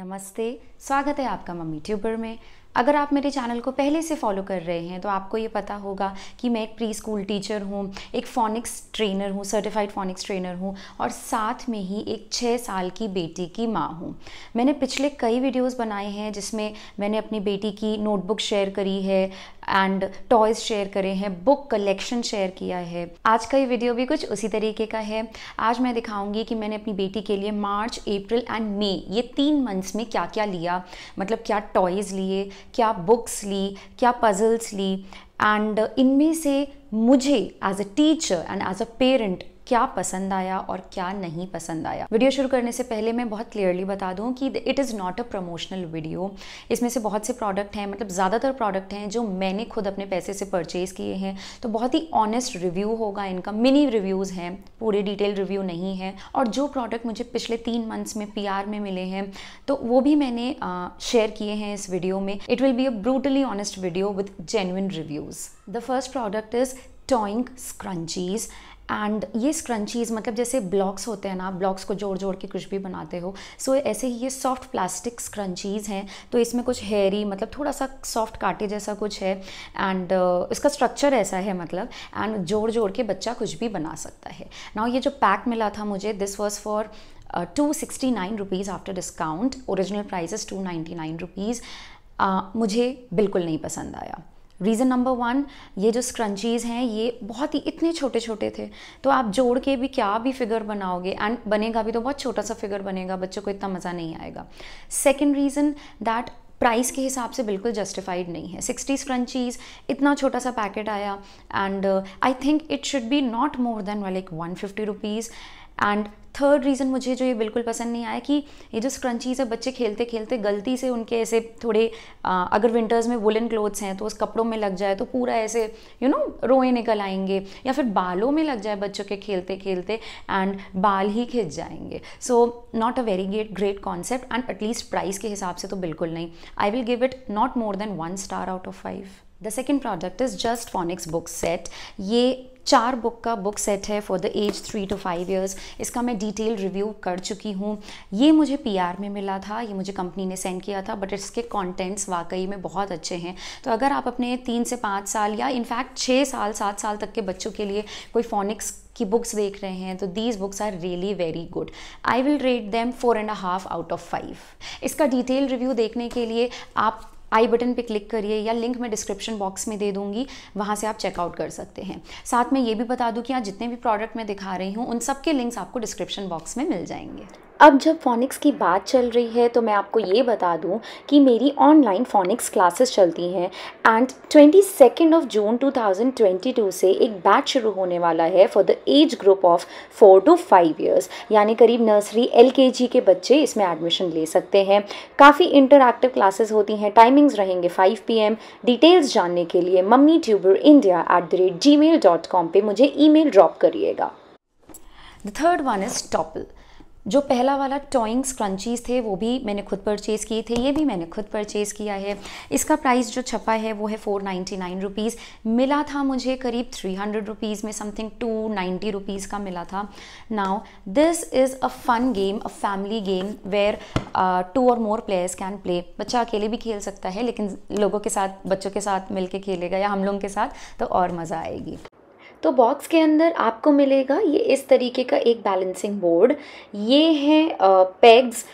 नमस्ते स्वागत है आपका मम्मी ट्यूबर में अगर आप मेरे चैनल को पहले से फॉलो कर रहे हैं तो आपको ये पता होगा कि मैं एक प्री स्कूल टीचर हूँ एक फोनिक्स ट्रेनर हूँ सर्टिफाइड फोनिक्स ट्रेनर हूँ और साथ में ही एक छः साल की बेटी की माँ हूँ मैंने पिछले कई वीडियोस बनाए हैं जिसमें मैंने अपनी बेटी की नोटबुक शेयर करी है एंड टॉयज शेयर करे हैं बुक कलेक्शन शेयर किया है आज का ये वीडियो भी कुछ उसी तरीके का है आज मैं दिखाऊंगी कि मैंने अपनी बेटी के लिए मार्च अप्रैल एंड मई ये तीन मंथ्स में क्या क्या लिया मतलब क्या टॉयज़ लिए क्या बुक्स ली क्या पजल्स ली एंड इनमें से मुझे as a teacher and as a parent क्या पसंद आया और क्या नहीं पसंद आया वीडियो शुरू करने से पहले मैं बहुत क्लियरली बता दूं कि it is not a promotional video इसमें से बहुत से प्रोडक्ट हैं मतलब ज़्यादातर प्रोडक्ट हैं जो मैंने खुद अपने पैसे से परचेज़ किए हैं तो बहुत ही ऑनेस्ट रिव्यू होगा इनका मिनी रिव्यूज़ हैं पूरे डिटेल रिव्यू नहीं है और जो प्रोडक्ट मुझे पिछले तीन मंथ्स में पी में मिले हैं तो वो भी मैंने शेयर किए हैं इस वीडियो में it will be a brutally honest video with genuine reviews the first product is toing scrunchies and ये स्क्रंचीज़ मतलब जैसे ब्लॉक्स होते हैं ना ब्लॉक्स को जोड़ जोड़ के कुछ भी बनाते हो सो so, ऐसे ही ये सॉफ्ट प्लास्टिक स्क्रंचीज़ हैं तो इसमें कुछ हेयरी मतलब थोड़ा सा सॉफ्ट काटे जैसा कुछ है एंड uh, इसका स्ट्रक्चर ऐसा है मतलब एंड जोड़ जोड़ के बच्चा कुछ भी बना सकता है नाउ ये जो पैक मिला था मुझे this was for two sixty nine rupees after discount original price two ninety nine rupees मुझे बिल्कुल नहीं पसंद आया रीज़न नंबर वन ये जो स्क्रंचीज़ हैं ये बहुत ही इतने छोटे छोटे थे तो आप जोड़ के भी क्या भी फिगर बनाओगे एंड बनेगा भी तो बहुत छोटा सा फिगर बनेगा बच्चों को इतना मज़ा नहीं आएगा सेकेंड रीज़न दैट प्राइस के हिसाब से बिल्कुल जस्टिफाइड नहीं है सिक्सटी स्क्रंचीज़ इतना छोटा सा पैकेट आया and I think it should be not more than well like one fifty rupees and third reason मुझे जो ये बिल्कुल पसंद नहीं आया कि ये जो स्क्रंचीज़ है बच्चे खेलते खेलते गलती से उनके ऐसे थोड़े आ, अगर विंटर्स में वुलन क्लोथ्स हैं तो उस कपड़ों में लग जाए तो पूरा ऐसे यू नो रोए निकल आएंगे या फिर बालों में लग जाए बच्चों के खेलते खेलते एंड बाल ही खिंच जाएंगे so not a very gate great concept and at least price के हिसाब से तो बिल्कुल नहीं I will give it not more than one star out of five the second product is just phonics book set ये चार बुक का book set है for the age three to five years इसका मैं डिटेल रिव्यू कर चुकी हूँ ये मुझे पी में मिला था ये मुझे कंपनी ने सेंड किया था बट इसके कॉन्टेंट्स वाकई में बहुत अच्छे हैं तो अगर आप अपने तीन से पाँच साल या इनफैक्ट छः साल सात साल तक के बच्चों के लिए कोई फोनिक्स की बुक्स देख रहे हैं तो these books are really very good I will rate them four and half out of five इसका डिटेल रिव्यू देखने के लिए आप आई बटन पे क्लिक करिए या लिंक मैं डिस्क्रिप्शन बॉक्स में दे दूंगी वहाँ से आप चेकआउट कर सकते हैं साथ में ये भी बता दूँ कि आज जितने भी प्रोडक्ट मैं दिखा रही हूँ उन सब के लिंक्स आपको डिस्क्रिप्शन बॉक्स में मिल जाएंगे अब जब फ़ोनिक्स की बात चल रही है तो मैं आपको ये बता दूं कि मेरी ऑनलाइन फ़ोनिक्स क्लासेस चलती हैं and twenty second of June 2022 से एक बैच शुरू होने वाला है for the age group of four to five years यानी करीब नर्सरी एल के बच्चे इसमें एडमिशन ले सकते हैं काफ़ी इंटरक्टिव क्लासेस होती हैं टाइमिंग्स रहेंगे फाइव पी डिटेल्स जानने के लिए mummy tuber India at the rate Gmail dot com पर मुझे ई मेल ड्रॉप करिएगा the third one is topple जो पहला वाला टॉइंग्स क्रंचीज़ थे वो भी मैंने खुद परचेज़ किए थे ये भी मैंने खुद परचेज़ किया है इसका प्राइस जो छपा है वो है फ़ोर नाइन्टी नाइन रुपीज़ मिला था मुझे करीब थ्री हंड्रेड रुपीज़ में समथिंग टू नाइन्टी रुपीज़ का मिला था now this is a fun game a family game where two और मोर प्लेयर्स कैन प्ले बच्चा अकेले भी खेल सकता है लेकिन लोगों के साथ बच्चों के साथ मिल के खेलेगा या हम लोगों के साथ तो और मज़ा आएगी तो बॉक्स के अंदर आपको मिलेगा ये इस तरीके का एक बैलेंसिंग बोर्ड ये है पेग्स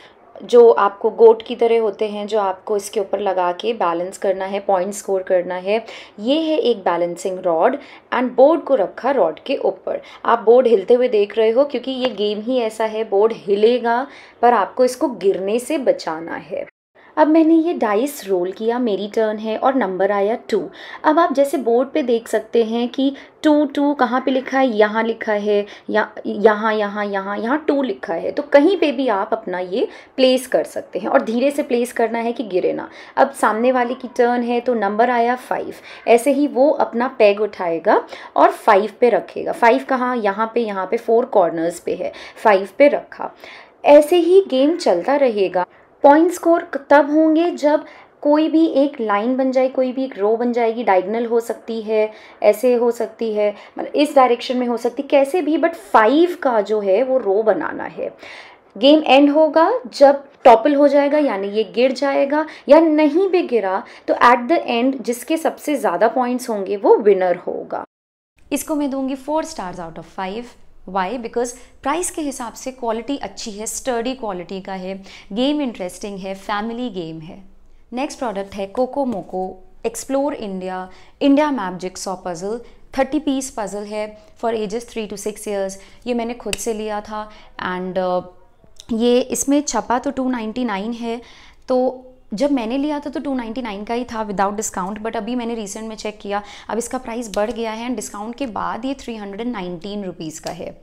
जो आपको गोट की तरह होते हैं जो आपको इसके ऊपर लगा के बैलेंस करना है पॉइंट स्कोर करना है ये है एक बैलेंसिंग रॉड एंड बोर्ड को रखा रॉड के ऊपर आप बोर्ड हिलते हुए देख रहे हो क्योंकि ये गेम ही ऐसा है बोर्ड हिलेगा पर आपको इसको गिरने से बचाना है अब मैंने ये डाइस रोल किया मेरी टर्न है और नंबर आया टू अब आप जैसे बोर्ड पे देख सकते हैं कि टू टू कहाँ पे लिखा है यहाँ लिखा है या यहाँ यहाँ यहाँ यहाँ टू लिखा है तो कहीं पे भी आप अपना ये प्लेस कर सकते हैं और धीरे से प्लेस करना है कि गिरे ना अब सामने वाले की टर्न है तो नंबर आया फाइव ऐसे ही वो अपना पैग उठाएगा और फाइव पे रखेगा फाइव कहाँ यहाँ पे यहाँ पे फोर कॉर्नर्स पे है फाइव पे रखा ऐसे ही गेम चलता रहेगा पॉइंट स्कोर तब होंगे जब कोई भी एक लाइन बन जाए कोई भी एक रो बन जाएगी डायगनल हो सकती है ऐसे हो सकती है मतलब इस डायरेक्शन में हो सकती कैसे भी बट फाइव का जो है वो रो बनाना है गेम एंड होगा जब टॉपल हो जाएगा यानी ये गिर जाएगा या नहीं भी गिरा तो एट द एंड जिसके सबसे ज़्यादा पॉइंट्स होंगे वो विनर होगा इसको मैं दूंगी four stars out of five why because price के हिसाब से क्वालिटी अच्छी है स्टडी क्वालिटी का है गेम इंटरेस्टिंग है फैमिली गेम है नेक्स्ट प्रोडक्ट है coco moco explore India India map saw puzzle thirty piece puzzle है for ages three to six years ये मैंने खुद से लिया था एंड uh, ये इसमें छपा तो टू नाइन्टी नाइन है तो जब मैंने लिया था तो 299 का ही था विदाउट डिस्काउंट बट अभी मैंने रिसेंट में चेक किया अब इसका प्राइस बढ़ गया है एंड डिस्काउंट के बाद ये थ्री हंड्रेड का है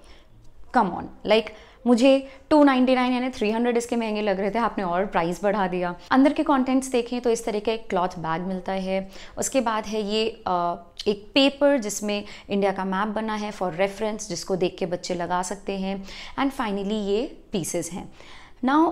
कम ऑन लाइक मुझे 299 यानी 300 इसके महंगे लग रहे थे आपने और प्राइस बढ़ा दिया अंदर के कंटेंट्स देखें तो इस तरह का एक क्लॉथ बैग मिलता है उसके बाद है ये आ, एक पेपर जिसमें इंडिया का मैप बना है फॉर रेफरेंस जिसको देख के बच्चे लगा सकते हैं एंड फाइनली ये पीसेस हैं नाउ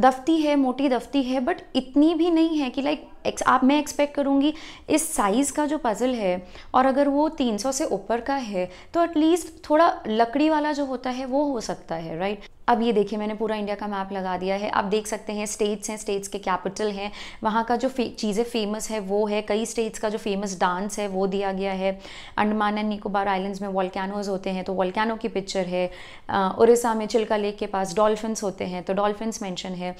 दफ्ती है मोटी दफ्ती है बट इतनी भी नहीं है कि लाइक एक्स आप मैं एक्सपेक्ट करूँगी इस साइज़ का जो पज़ल है और अगर वो 300 से ऊपर का है तो एटलीस्ट थोड़ा लकड़ी वाला जो होता है वो हो सकता है राइट अब ये देखिए मैंने पूरा इंडिया का मैप लगा दिया है आप देख सकते हैं स्टेट्स हैं स्टेट्स के कैपिटल हैं वहाँ का जो फे, चीज़ें फेमस है वो है कई स्टेट्स का जो फेमस डांस है वो दिया गया है अंडमान एंड निकोबार आइलैंड्स में वॉलकैनोज होते हैं तो वॉलकैनो की पिक्चर है उड़ीसा में चिल्का लेक के पास डॉल्फिन्स होते हैं तो डॉल्फिन्स मैंशन है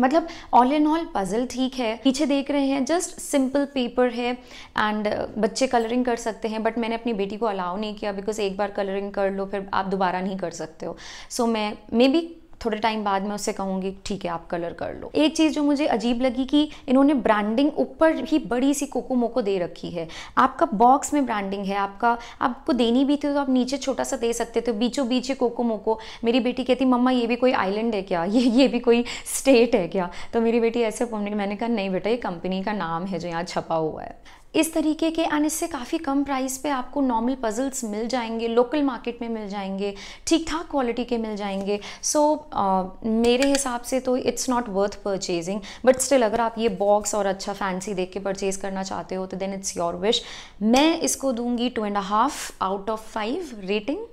मतलब ऑल एंड ऑल पजल ठीक है पीछे देख रहे हैं जस्ट सिंपल पेपर है एंड uh, बच्चे कलरिंग कर सकते हैं बट मैंने अपनी बेटी को अलाउ नहीं किया बिकॉज एक बार कलरिंग कर लो फिर आप दोबारा नहीं कर सकते हो सो so, मैं मे बी थोड़े टाइम बाद मैं उससे कहूँगी ठीक है आप कलर कर लो एक चीज़ जो मुझे अजीब लगी कि इन्होंने ब्रांडिंग ऊपर ही बड़ी सी कोकुमो को दे रखी है आपका बॉक्स में ब्रांडिंग है आपका आपको देनी भी थी तो आप नीचे छोटा सा दे सकते थे बीचों बीच ये कोको को मेरी बेटी कहती मम्मा ये भी कोई आइलैंड है क्या ये ये भी कोई स्टेट है क्या तो मेरी बेटी ऐसे मैंने कहा नहीं बेटा ये कंपनी का नाम है जो यहाँ छपा हुआ है इस तरीके के एंड इससे काफ़ी कम प्राइस पे आपको नॉर्मल पजल्स मिल जाएंगे लोकल मार्केट में मिल जाएंगे ठीक ठाक क्वालिटी के मिल जाएंगे सो so, uh, मेरे हिसाब से तो it's not worth purchasing but still अगर आप ये बॉक्स और अच्छा फैंसी देख के परचेज करना चाहते हो तो देन इट्स योर विश मैं इसको दूंगी two and half out of five rating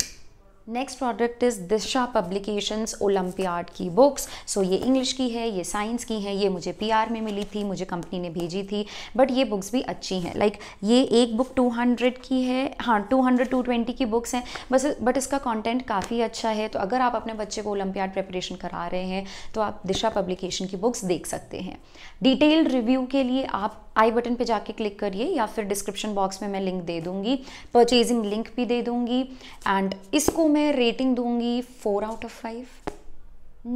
next product is Disha publications olympiad की बुक्स सो ये इंग्लिश की है ये साइंस की है ये मुझे पीआर में मिली थी मुझे कंपनी ने भेजी थी बट ये बुक्स भी अच्छी हैं लाइक like, ये एक बुक 200 की है हाँ 200 220 की बुक्स हैं बस बट इसका कंटेंट काफ़ी अच्छा है तो अगर आप अपने बच्चे को ओलम्पियाड प्रेपरेशन करा रहे हैं तो आप दिशा पब्लिकेशन की बुक्स देख सकते हैं डिटेल्ड रिव्यू के लिए आप आई बटन पे जाके क्लिक करिए या फिर डिस्क्रिप्शन बॉक्स में मैं लिंक दे दूँगी परचेजिंग लिंक भी दे दूँगी एंड इसको मैं रेटिंग दूंगी four out of five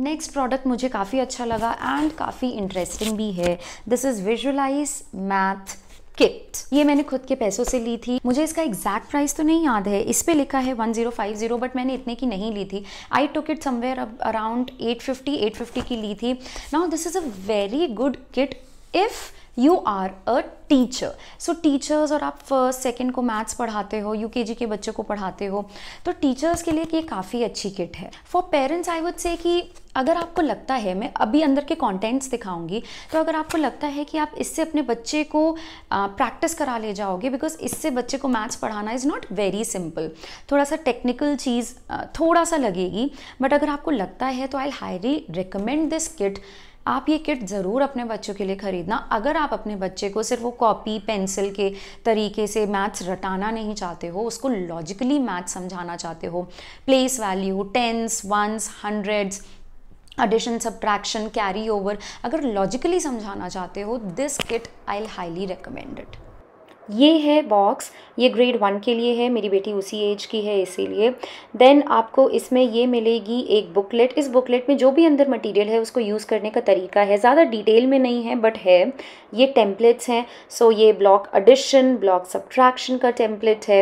next product मुझे काफ़ी अच्छा लगा एंड काफ़ी इंटरेस्टिंग भी है this is visualize math kit ये मैंने खुद के पैसों से ली थी मुझे इसका एग्जैक्ट प्राइस तो नहीं याद है इस पर लिखा है 1050 बट मैंने इतने की नहीं ली थी I took it somewhere around 850 850 की ली थी now this is a very good kit if you are a teacher so teachers और आप फर्स्ट सेकेंड को मैथ्स पढ़ाते हो यू के जी के बच्चों को पढ़ाते हो तो टीचर्स के लिए ये काफ़ी अच्छी किट है for parents I would say कि अगर आपको लगता है मैं अभी अंदर के कॉन्टेंट्स दिखाऊंगी तो अगर आपको लगता है कि आप इससे अपने बच्चे को प्रैक्टिस करा ले जाओगे बिकॉज इससे बच्चे को मैथ्स पढ़ाना इज़ नॉट वेरी सिंपल थोड़ा सा टेक्निकल चीज़ थोड़ा सा लगेगी बट अगर आपको लगता है तो I highly recommend this kit आप ये किट ज़रूर अपने बच्चों के लिए ख़रीदना अगर आप अपने बच्चे को सिर्फ वो कॉपी पेंसिल के तरीके से मैथ्स रटाना नहीं चाहते हो उसको लॉजिकली मैथ्स समझाना चाहते हो place value tens ones hundreds addition subtraction carry over अगर लॉजिकली समझाना चाहते हो this kit I highly recommended ये है बॉक्स ये ग्रेड वन के लिए है मेरी बेटी उसी एज की है इसीलिए देन आपको इसमें ये मिलेगी एक बुकलेट इस बुकलेट में जो भी अंदर मटेरियल है उसको यूज़ करने का तरीका है ज़्यादा डिटेल में नहीं है बट है ये टेम्पलेट्स हैं सो ये ब्लॉक एडिशन ब्लॉक सब्ट्रैक्शन का टेम्पलेट है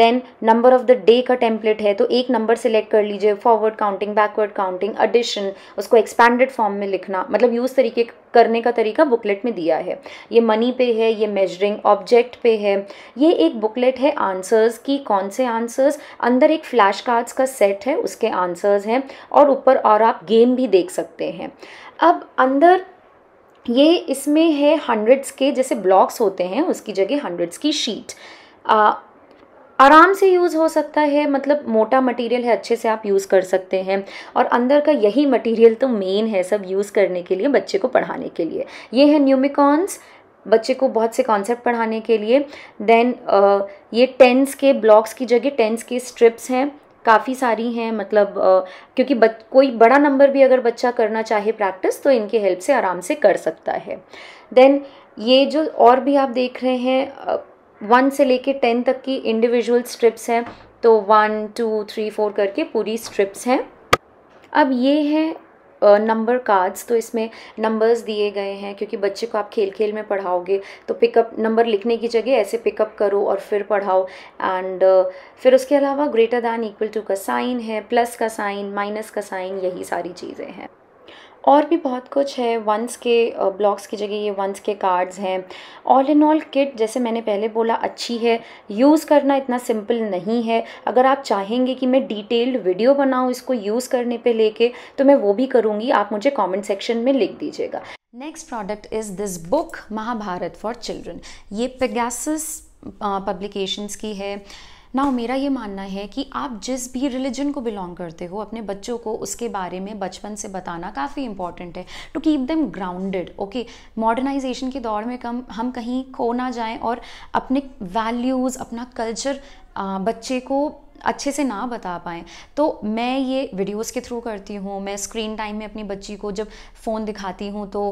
then number of the day का टेम्पलेट है तो एक नंबर सेलेक्ट कर लीजिए forward counting backward counting addition उसको एक्सपैंडेड फॉर्म में लिखना मतलब यूज़ तरीके करने का तरीका बुकलेट में दिया है ये मनी पे है ये मेजरिंग ऑब्जेक्ट पे है ये एक बुकलेट है आंसर्स की कौन से आंसर्स अंदर एक फ्लैश कार्ड्स का सेट है उसके आंसर्स हैं और ऊपर और आप गेम भी देख सकते हैं अब अंदर ये इसमें है हंड्रेड्स के जैसे ब्लॉक्स होते हैं उसकी जगह हंड्रेड्स की शीट आराम से यूज़ हो सकता है मतलब मोटा मटेरियल है अच्छे से आप यूज़ कर सकते हैं और अंदर का यही मटेरियल तो मेन है सब यूज़ करने के लिए बच्चे को पढ़ाने के लिए ये है न्यूमिकॉन्स बच्चे को बहुत से कॉन्सेप्ट पढ़ाने के लिए देन ये टेंस के ब्लॉक्स की जगह टेंस के स्ट्रिप्स हैं काफ़ी सारी हैं मतलब आ, क्योंकि बच, कोई बड़ा नंबर भी अगर बच्चा करना चाहे प्रैक्टिस तो इनके हेल्प से आराम से कर सकता है देन ये जो और भी आप देख रहे हैं वन से लेके टेन तक की इंडिविजुअल स्ट्रिप्स हैं तो वन टू थ्री फोर करके पूरी स्ट्रिप्स हैं अब ये है नंबर uh, कार्ड्स तो इसमें नंबर्स दिए गए हैं क्योंकि बच्चे को आप खेल खेल में पढ़ाओगे तो पिकअप नंबर लिखने की जगह ऐसे पिकअप करो और फिर पढ़ाओ एंड uh, फिर उसके अलावा ग्रेटर दैन इक्वल टू का साइन है प्लस का साइन माइनस का साइन यही सारी चीज़ें हैं और भी बहुत कुछ है वंस के ब्लॉक्स की जगह ये वंस के कार्ड्स हैं ऑल इन ऑल किट जैसे मैंने पहले बोला अच्छी है यूज़ करना इतना सिंपल नहीं है अगर आप चाहेंगे कि मैं डिटेल्ड वीडियो बनाऊँ इसको यूज़ करने पे लेके तो मैं वो भी करूँगी आप मुझे कमेंट सेक्शन में लिख दीजिएगा next product is this book Mahabharat for children ये पेगासस पब्लिकेशंस की है ना मेरा ये मानना है कि आप जिस भी रिलीजन को बिलोंग करते हो अपने बच्चों को उसके बारे में बचपन से बताना काफ़ी इंपॉर्टेंट है to keep them grounded okay modernization के दौर में कम हम कहीं खो ना जाएं और अपने वैल्यूज़ अपना कल्चर बच्चे को अच्छे से ना बता पाएँ तो मैं ये वीडियोस के थ्रू करती हूँ मैं स्क्रीन टाइम में अपनी बच्ची को जब फ़ोन दिखाती हूँ तो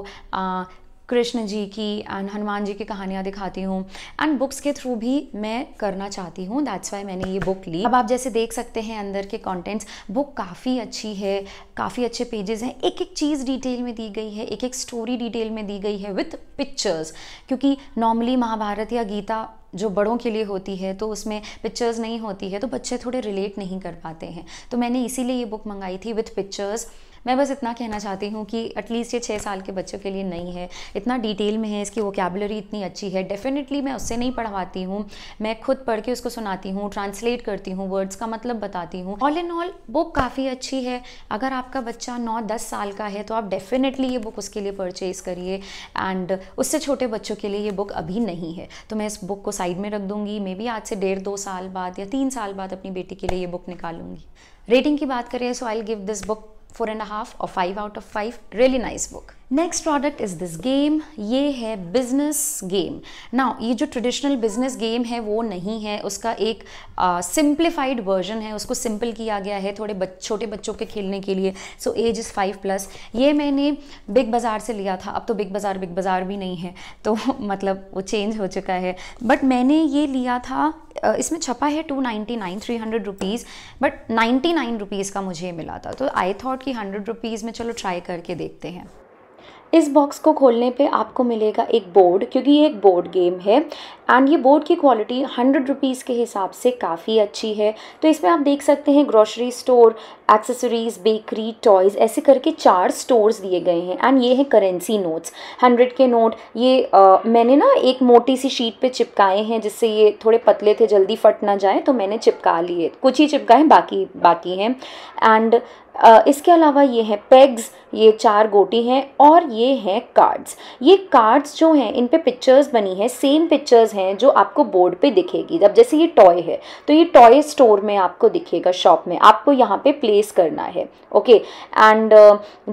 कृष्ण जी की एंड हनुमान जी की कहानियाँ दिखाती हूँ एंड बुक्स के थ्रू भी मैं करना चाहती हूँ दैट्स वाई मैंने ये बुक ली अब आप जैसे देख सकते हैं अंदर के कॉन्टेंट्स बुक काफ़ी अच्छी है काफ़ी अच्छे पेजेस हैं एक एक चीज़ डिटेल में दी गई है एक एक स्टोरी डिटेल में दी गई है विथ पिक्चर्स क्योंकि नॉर्मली महाभारत या गीता जो बड़ों के लिए होती है तो उसमें पिक्चर्स नहीं होती है तो बच्चे थोड़े रिलेट नहीं कर पाते हैं तो मैंने इसीलिए ये बुक मंगाई थी विथ पिक्चर्स मैं बस इतना कहना चाहती हूँ कि एटलीस्ट ये छः साल के बच्चों के लिए नहीं है इतना डिटेल में है इसकी वोकेबलरी इतनी अच्छी है डेफिनेटली मैं उससे नहीं पढ़वाती हूँ मैं खुद पढ़ के उसको सुनाती हूँ ट्रांसलेट करती हूँ वर्ड्स का मतलब बताती हूँ ऑल इन ऑल बुक काफ़ी अच्छी है अगर आपका बच्चा नौ दस साल का है तो आप डेफिनेटली ये बुक उसके लिए परचेज करिए एंड उससे छोटे बच्चों के लिए ये बुक अभी नहीं है तो मैं इस बुक को साइड में रख दूँगी मे बी आज से डेढ़ दो साल बाद या तीन साल बाद अपनी बेटी के लिए ये बुक निकालूंगी रेटिंग की बात करें so I give this book four and half और five out of five really nice book next product is this game ये है बिजनेस गेम ना ये जो ट्रेडिशनल बिजनेस गेम है वो नहीं है उसका एक सिंप्लीफाइड uh, वर्जन है उसको सिंपल किया गया है थोड़े बच, छोटे बच्चों के खेलने के लिए so age is five plus ये मैंने बिग बाज़ार से लिया था अब तो बिग बाज़ार बिग बाज़ार भी नहीं है तो मतलब वो चेंज हो चुका है बट मैंने ये लिया था इसमें छपा है two ninety nine three hundred rupees but ninety nine rupees का मुझे मिला था तो आई थॉट कि हंड्रेड रुपीज़ में चलो ट्राई करके देखते हैं इस बॉक्स को खोलने पे आपको मिलेगा एक बोर्ड क्योंकि ये एक बोर्ड गेम है एंड ये बोर्ड की क्वालिटी हंड्रेड रुपीज़ के हिसाब से काफ़ी अच्छी है तो इसमें आप देख सकते हैं grocery store accessories bakery toys ऐसे करके चार स्टोर्स दिए गए हैं एंड ये हैं करेंसी नोट्स हंड्रेड के नोट ये आ, मैंने ना एक मोटी सी शीट पे चिपकाए हैं जिससे ये थोड़े पतले थे जल्दी फट ना जाए तो मैंने चिपका लिए कुछ ही चिपकाए बाकी बाकी हैं एंड इसके अलावा ये है पेग्स ये चार गोटी हैं और ये हैं कार्ड्स ये कार्ड्स जो हैं इन पे पिक्चर्स बनी है सेम पिक्चर्स हैं जो आपको बोर्ड पे दिखेगी जब जैसे ये टॉय है तो ये टॉय स्टोर में आपको दिखेगा शॉप में आपको यहाँ पे प्लेस करना है ओके एंड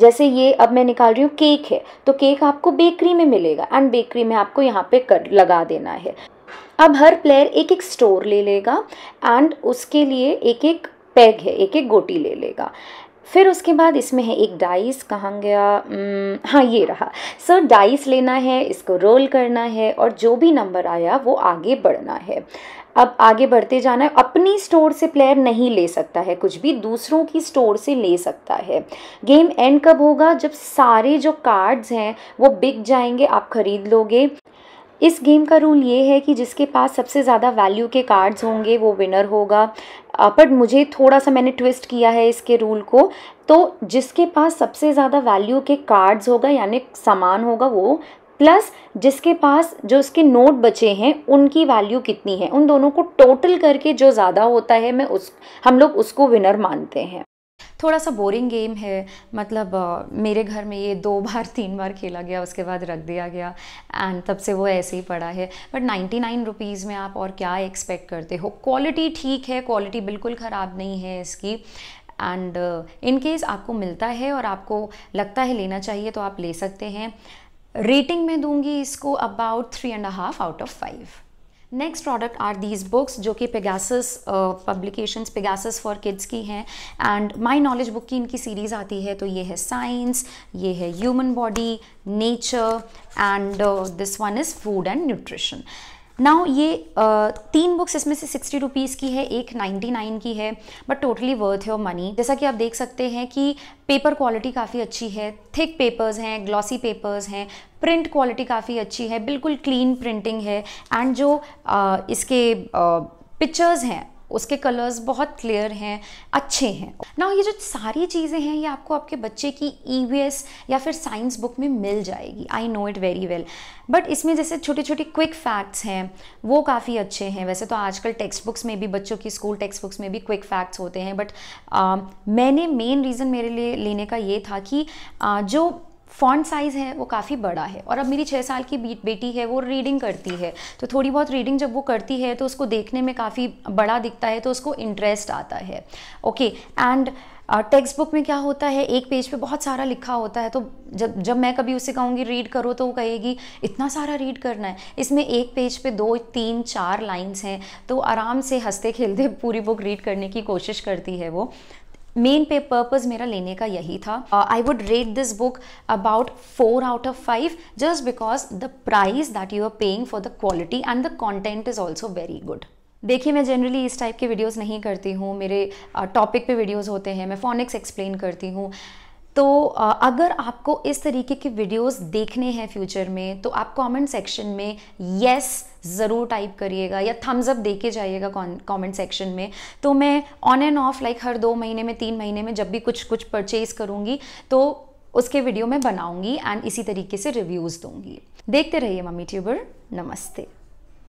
जैसे ये अब मैं निकाल रही हूँ केक है तो केक आपको बेकरी में मिलेगा एंड बेकरी में आपको यहाँ पर कर लगा देना है अब हर प्लेयर एक एक स्टोर ले लेगा एंड उसके लिए एक एक पैग है एक एक गोटी ले लेगा फिर उसके बाद इसमें है एक डाइस कहाँ गया हम्म, हाँ ये रहा सर डाइस लेना है इसको रोल करना है और जो भी नंबर आया वो आगे बढ़ना है अब आगे बढ़ते जाना है अपनी स्टोर से प्लेयर नहीं ले सकता है कुछ भी दूसरों की स्टोर से ले सकता है गेम एंड कब होगा जब सारे जो कार्ड्स हैं वो बिक जाएंगे आप खरीद लोगे इस गेम का रूल ये है कि जिसके पास सबसे ज़्यादा वैल्यू के कार्ड्स होंगे वो विनर होगा बट मुझे थोड़ा सा मैंने ट्विस्ट किया है इसके रूल को तो जिसके पास सबसे ज़्यादा वैल्यू के कार्ड्स होगा यानी सामान होगा वो प्लस जिसके पास जो उसके नोट बचे हैं उनकी वैल्यू कितनी है उन दोनों को टोटल करके जो ज़्यादा होता है मैं उस हम लोग उसको विनर मानते हैं थोड़ा सा बोरिंग गेम है मतलब मेरे घर में ये दो बार तीन बार खेला गया उसके बाद रख दिया गया एंड तब से वो ऐसे ही पड़ा है बट नाइन्टी नाइन रुपीज़ में आप और क्या एक्सपेक्ट करते हो क्वालिटी ठीक है क्वालिटी बिल्कुल ख़राब नहीं है इसकी एंड इन केस आपको मिलता है और आपको लगता है लेना चाहिए तो आप ले सकते हैं रेटिंग में दूंगी इसको about three and half out of five next product are these books जो कि pegasus publication pegasus for kids की हैं एंड माई नॉलेज बुक की इनकी सीरीज़ आती है तो ये है साइंस ये है human body nature and this one is food and nutrition now ये तीन बुक्स इसमें से सिक्सटी रुपीज़ की है एक नाइन्टी नाइन की है but totally worth your money जैसा कि आप देख सकते हैं कि पेपर क्वालिटी काफ़ी अच्छी है थिक पेपर्स हैं ग्लॉसी पेपर्स हैं प्रिंट क्वालिटी काफ़ी अच्छी है बिल्कुल क्लीन प्रिंटिंग है एंड जो इसके पिक्चर्स हैं उसके कलर्स बहुत क्लियर हैं अच्छे हैं ना ये जो सारी चीज़ें हैं ये आपको आपके बच्चे की ई e या फिर साइंस बुक में मिल जाएगी I know it very well but इसमें जैसे छोटे छोटे क्विक फैक्ट्स हैं वो काफ़ी अच्छे हैं वैसे तो आजकल टेक्स्ट बुक्स में भी बच्चों की स्कूल टेक्स्ट बुक्स में भी क्विक फैक्ट्स होते हैं बट मैंने मेन रीज़न मेरे लिए लेने का ये था कि आ, जो फ़ॉन्ट साइज़ है वो काफ़ी बड़ा है और अब मेरी छः साल की बेटी है वो रीडिंग करती है तो थोड़ी बहुत रीडिंग जब वो करती है तो उसको देखने में काफ़ी बड़ा दिखता है तो उसको इंटरेस्ट आता है ओके एंड टेक्स्ट बुक में क्या होता है एक पेज पे बहुत सारा लिखा होता है तो जब जब मैं कभी उसे कहूँगी रीड करो तो वो कहेगी इतना सारा रीड करना है इसमें एक पेज पे दो तीन चार लाइंस हैं तो आराम से हंसते खेलते पूरी बुक रीड करने की कोशिश करती है वो मेन पे पर्पज़ मेरा लेने का यही था I would rate this book about four out of five just because the price that you are paying for the quality and the content is also very good देखिए मैं जनरली इस type के videos नहीं करती हूँ मेरे topic uh, पे videos होते हैं मैं फोनिक्स एक्सप्लेन करती हूँ तो अगर आपको इस तरीके के वीडियोस देखने हैं फ्यूचर में तो आप कमेंट सेक्शन में यस ज़रूर टाइप करिएगा या थम्स अप दे के जाइएगा कमेंट सेक्शन में तो मैं ऑन एंड ऑफ लाइक हर दो महीने में तीन महीने में जब भी कुछ कुछ परचेज़ करूँगी तो उसके वीडियो में बनाऊँगी एंड इसी तरीके से रिव्यूज़ दूँगी देखते रहिए मम्मी ट्यूबर नमस्ते